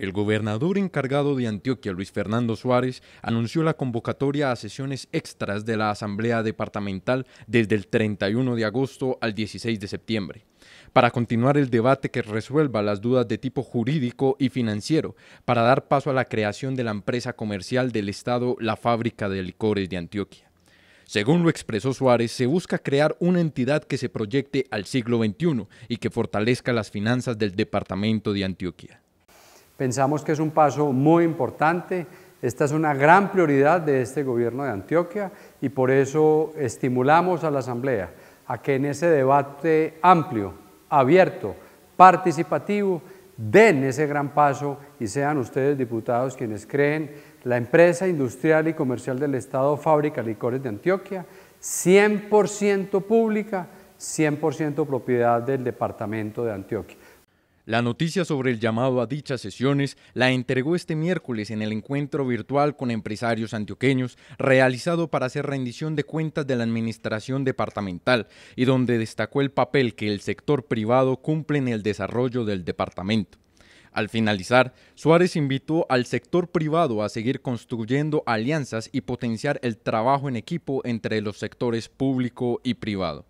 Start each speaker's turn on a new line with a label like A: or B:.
A: El gobernador encargado de Antioquia, Luis Fernando Suárez, anunció la convocatoria a sesiones extras de la Asamblea Departamental desde el 31 de agosto al 16 de septiembre, para continuar el debate que resuelva las dudas de tipo jurídico y financiero, para dar paso a la creación de la empresa comercial del Estado La Fábrica de Licores de Antioquia. Según lo expresó Suárez, se busca crear una entidad que se proyecte al siglo XXI y que fortalezca las finanzas del departamento de Antioquia.
B: Pensamos que es un paso muy importante. Esta es una gran prioridad de este gobierno de Antioquia y por eso estimulamos a la Asamblea a que en ese debate amplio, abierto, participativo, den ese gran paso y sean ustedes diputados quienes creen la empresa industrial y comercial del Estado Fábrica Licores de Antioquia, 100% pública, 100% propiedad del Departamento de Antioquia. La
A: noticia sobre el llamado a dichas sesiones la entregó este miércoles en el encuentro virtual con empresarios antioqueños realizado para hacer rendición de cuentas de la administración departamental y donde destacó el papel que el sector privado cumple en el desarrollo del departamento. Al finalizar, Suárez invitó al sector privado a seguir construyendo alianzas y potenciar el trabajo en equipo entre los sectores público y privado.